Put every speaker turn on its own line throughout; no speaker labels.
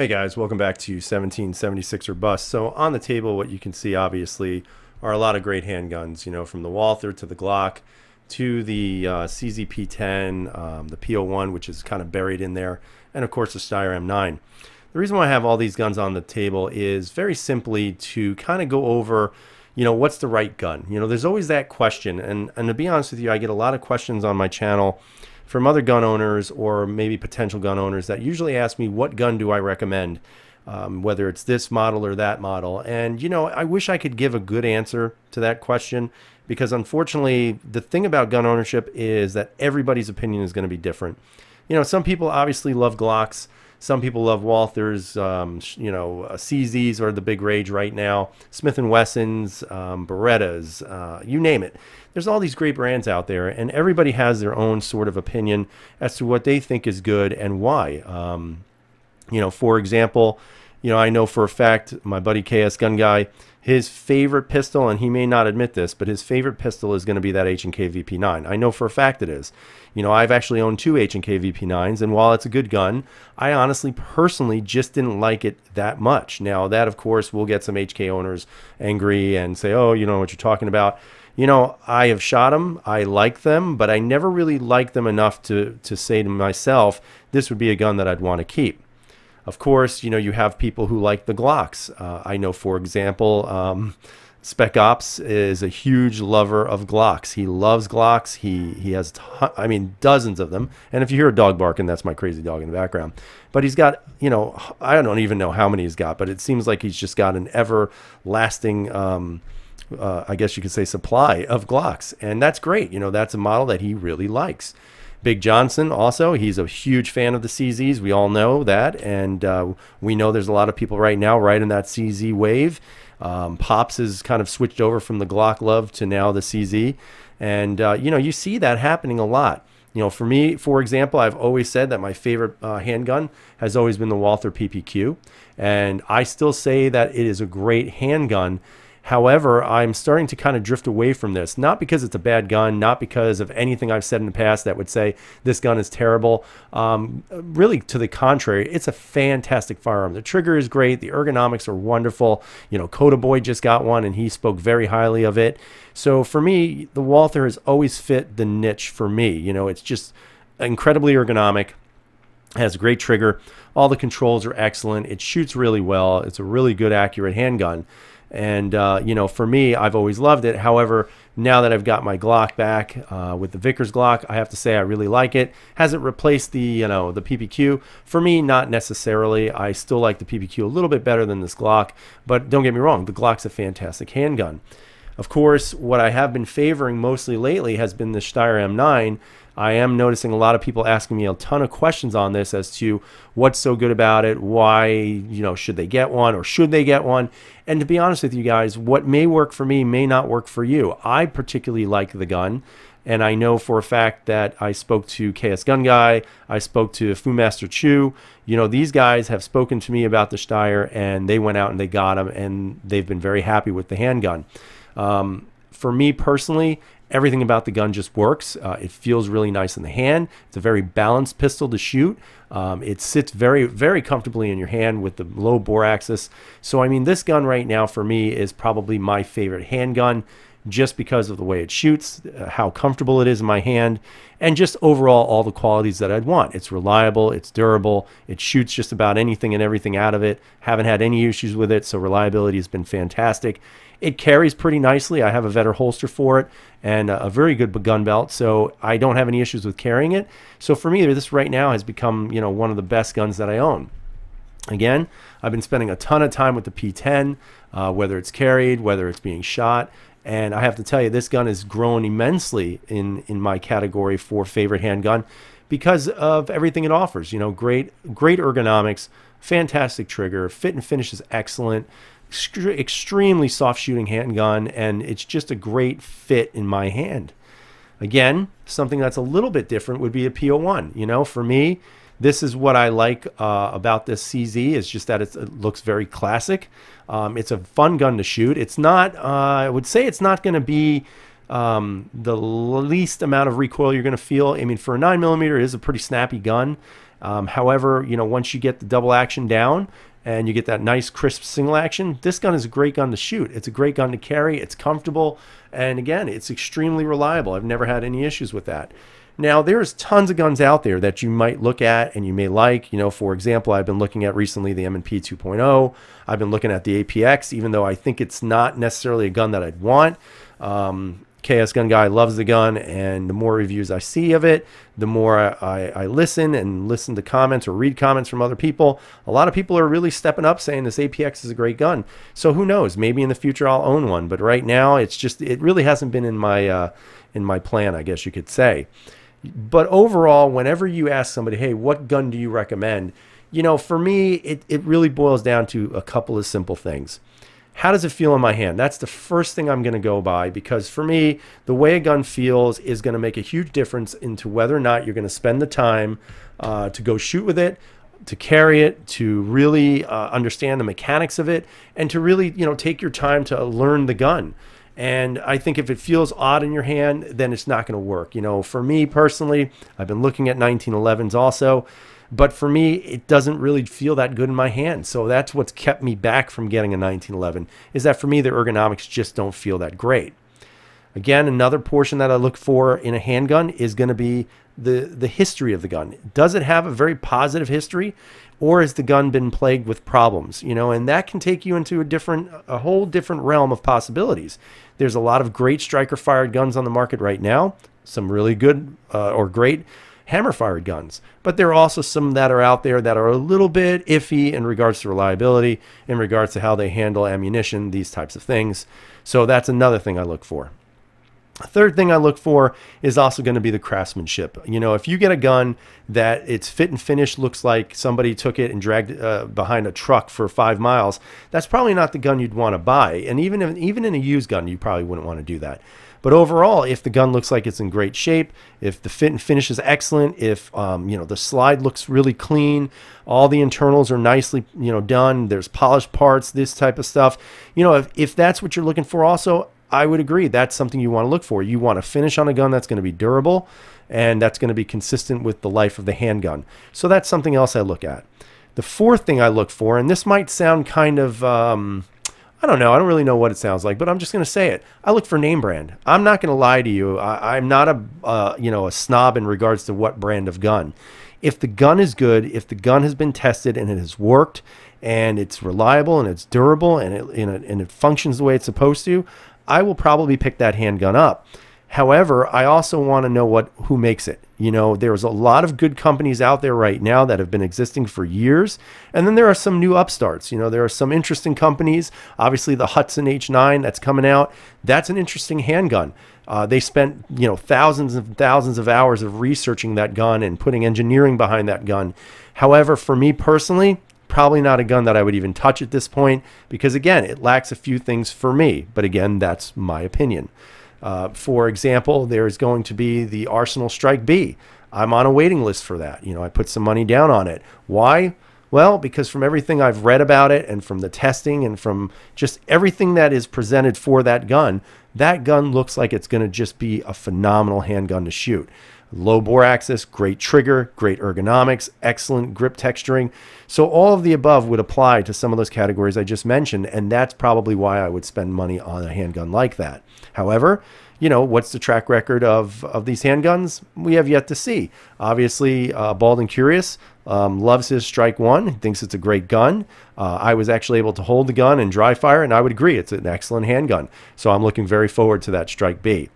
Hey guys, welcome back to 1776 or Bust. So on the table, what you can see obviously are a lot of great handguns, you know, from the Walther to the Glock to the uh, CZP-10, um, the PO-1, which is kind of buried in there, and of course the Steyr M9. The reason why I have all these guns on the table is very simply to kind of go over, you know, what's the right gun? You know, there's always that question, and, and to be honest with you, I get a lot of questions on my channel from other gun owners or maybe potential gun owners that usually ask me, what gun do I recommend? Um, whether it's this model or that model. And, you know, I wish I could give a good answer to that question because unfortunately, the thing about gun ownership is that everybody's opinion is going to be different. You know, some people obviously love Glocks some people love Walther's, um, you know, uh, CZs are the big rage right now. Smith & Wesson's, um, Berettas, uh, you name it. There's all these great brands out there, and everybody has their own sort of opinion as to what they think is good and why. Um, you know, for example, you know, I know for a fact my buddy KS Gun Guy, his favorite pistol, and he may not admit this, but his favorite pistol is going to be that H&K VP9. I know for a fact it is. You know, I've actually owned two H&K VP9s, and while it's a good gun, I honestly, personally, just didn't like it that much. Now, that, of course, will get some HK owners angry and say, oh, you know what you're talking about. You know, I have shot them. I like them, but I never really liked them enough to, to say to myself, this would be a gun that I'd want to keep. Of course, you know, you have people who like the Glocks. Uh, I know, for example, um, Spec Ops is a huge lover of Glocks. He loves Glocks. He he has, I mean, dozens of them. And if you hear a dog barking, that's my crazy dog in the background. But he's got, you know, I don't even know how many he's got, but it seems like he's just got an everlasting. Um, uh, I guess you could say supply of Glocks, and that's great. You know, that's a model that he really likes. Big Johnson also, he's a huge fan of the CZs. We all know that. And uh, we know there's a lot of people right now right in that CZ wave. Um, Pops has kind of switched over from the Glock Love to now the CZ. And, uh, you know, you see that happening a lot. You know, for me, for example, I've always said that my favorite uh, handgun has always been the Walther PPQ. And I still say that it is a great handgun However, I'm starting to kind of drift away from this, not because it's a bad gun, not because of anything I've said in the past that would say this gun is terrible. Um, really, to the contrary, it's a fantastic firearm. The trigger is great, the ergonomics are wonderful. You know, Coda Boy just got one and he spoke very highly of it. So for me, the Walther has always fit the niche for me. You know, it's just incredibly ergonomic has a great trigger all the controls are excellent it shoots really well it's a really good accurate handgun and, uh, you know, for me, I've always loved it. However, now that I've got my Glock back uh, with the Vickers Glock, I have to say I really like it. Has it replaced the, you know, the PPQ? For me, not necessarily. I still like the PPQ a little bit better than this Glock. But don't get me wrong, the Glock's a fantastic handgun. Of course, what I have been favoring mostly lately has been the Steyr M9 I am noticing a lot of people asking me a ton of questions on this as to what's so good about it, why, you know, should they get one or should they get one? And to be honest with you guys, what may work for me may not work for you. I particularly like the gun. And I know for a fact that I spoke to KS Gun Guy, I spoke to Fu Master Chu. You know, these guys have spoken to me about the Steyr and they went out and they got them and they've been very happy with the handgun. Um, for me personally, Everything about the gun just works. Uh, it feels really nice in the hand. It's a very balanced pistol to shoot. Um, it sits very, very comfortably in your hand with the low bore axis. So, I mean, this gun right now for me is probably my favorite handgun just because of the way it shoots, uh, how comfortable it is in my hand, and just overall all the qualities that I'd want. It's reliable, it's durable, it shoots just about anything and everything out of it. Haven't had any issues with it, so reliability has been fantastic. It carries pretty nicely. I have a Vetter holster for it and a very good gun belt, so I don't have any issues with carrying it. So for me, this right now has become, you know, one of the best guns that I own. Again, I've been spending a ton of time with the P10, uh, whether it's carried, whether it's being shot. And I have to tell you, this gun has grown immensely in, in my category for favorite handgun because of everything it offers. You know, great, great ergonomics, fantastic trigger, fit and finish is excellent, extremely soft shooting handgun, and it's just a great fit in my hand. Again, something that's a little bit different would be a PO1. You know, for me, this is what I like uh, about this CZ is just that it looks very classic. Um, it's a fun gun to shoot. It's not, uh, I would say it's not going to be um, the least amount of recoil you're going to feel. I mean, for a 9mm, it is a pretty snappy gun. Um, however, you know, once you get the double action down and you get that nice crisp single action, this gun is a great gun to shoot. It's a great gun to carry. It's comfortable. And again, it's extremely reliable. I've never had any issues with that. Now, there's tons of guns out there that you might look at and you may like. You know, for example, I've been looking at recently the M&P 2.0. I've been looking at the APX, even though I think it's not necessarily a gun that I'd want. Um, KS Gun Guy loves the gun, and the more reviews I see of it, the more I, I, listen and listen to comments or read comments from other people. A lot of people are really stepping up saying this APX is a great gun. So who knows? Maybe in the future I'll own one, but right now it's just it really hasn't been in my uh, in my plan, I guess you could say. But overall, whenever you ask somebody, hey, what gun do you recommend? You know, for me, it, it really boils down to a couple of simple things. How does it feel in my hand? That's the first thing I'm going to go by because for me, the way a gun feels is going to make a huge difference into whether or not you're going to spend the time uh, to go shoot with it, to carry it, to really uh, understand the mechanics of it, and to really, you know, take your time to learn the gun. And I think if it feels odd in your hand, then it's not going to work. You know, for me personally, I've been looking at 1911s also, but for me, it doesn't really feel that good in my hand. So that's what's kept me back from getting a 1911 is that for me, the ergonomics just don't feel that great. Again, another portion that I look for in a handgun is going to be the, the history of the gun. Does it have a very positive history or has the gun been plagued with problems? You know, and that can take you into a different, a whole different realm of possibilities. There's a lot of great striker fired guns on the market right now, some really good uh, or great hammer fired guns. But there are also some that are out there that are a little bit iffy in regards to reliability, in regards to how they handle ammunition, these types of things. So that's another thing I look for. Third thing I look for is also going to be the craftsmanship. You know, if you get a gun that its fit and finish looks like somebody took it and dragged uh, behind a truck for five miles, that's probably not the gun you'd want to buy. And even if, even in a used gun, you probably wouldn't want to do that. But overall, if the gun looks like it's in great shape, if the fit and finish is excellent, if um, you know the slide looks really clean, all the internals are nicely you know done, there's polished parts, this type of stuff. You know, if, if that's what you're looking for, also I would agree that's something you want to look for. You want to finish on a gun that's going to be durable and that's going to be consistent with the life of the handgun. So that's something else I look at. The fourth thing I look for, and this might sound kind of, um, I don't know, I don't really know what it sounds like, but I'm just going to say it. I look for name brand. I'm not going to lie to you. I, am not a, uh, you know, a snob in regards to what brand of gun. If the gun is good, if the gun has been tested and it has worked and it's reliable and it's durable and it, and it, and it functions the way it's supposed to, I will probably pick that handgun up. However, I also want to know what who makes it. You know, there's a lot of good companies out there right now that have been existing for years, and then there are some new upstarts. You know, there are some interesting companies. Obviously, the Hudson H9 that's coming out. That's an interesting handgun. Uh, they spent you know thousands and thousands of hours of researching that gun and putting engineering behind that gun. However, for me personally, probably not a gun that I would even touch at this point because, again, it lacks a few things for me. But again, that's my opinion. Uh, for example, there's going to be the Arsenal Strike B. I'm on a waiting list for that. You know, I put some money down on it. Why? Well, because from everything I've read about it and from the testing and from just everything that is presented for that gun, that gun looks like it's going to just be a phenomenal handgun to shoot. Low bore axis, great trigger, great ergonomics, excellent grip texturing. So all of the above would apply to some of those categories I just mentioned, and that's probably why I would spend money on a handgun like that. However, you know, what's the track record of, of these handguns? We have yet to see. Obviously, uh, Bald and Curious um, loves his Strike One, he thinks it's a great gun. Uh, I was actually able to hold the gun and dry fire, and I would agree, it's an excellent handgun. So I'm looking very forward to that Strike B.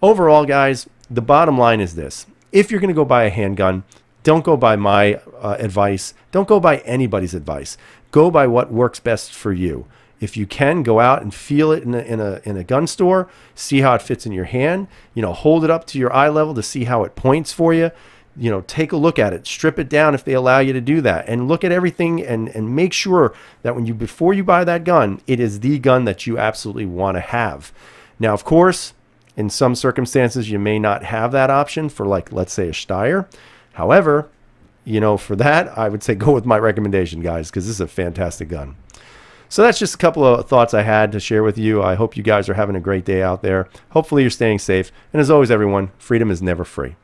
Overall, guys, the bottom line is this if you're going to go buy a handgun, don't go by my uh, advice. Don't go by anybody's advice. Go by what works best for you. If you can, go out and feel it in a, in a, in a gun store, see how it fits in your hand, you know, hold it up to your eye level to see how it points for you. You know, take a look at it, strip it down if they allow you to do that, and look at everything and, and make sure that when you before you buy that gun, it is the gun that you absolutely want to have. Now, of course, in some circumstances, you may not have that option for, like, let's say a Steyr. However, you know, for that, I would say go with my recommendation, guys, because this is a fantastic gun. So that's just a couple of thoughts I had to share with you. I hope you guys are having a great day out there. Hopefully, you're staying safe. And as always, everyone, freedom is never free.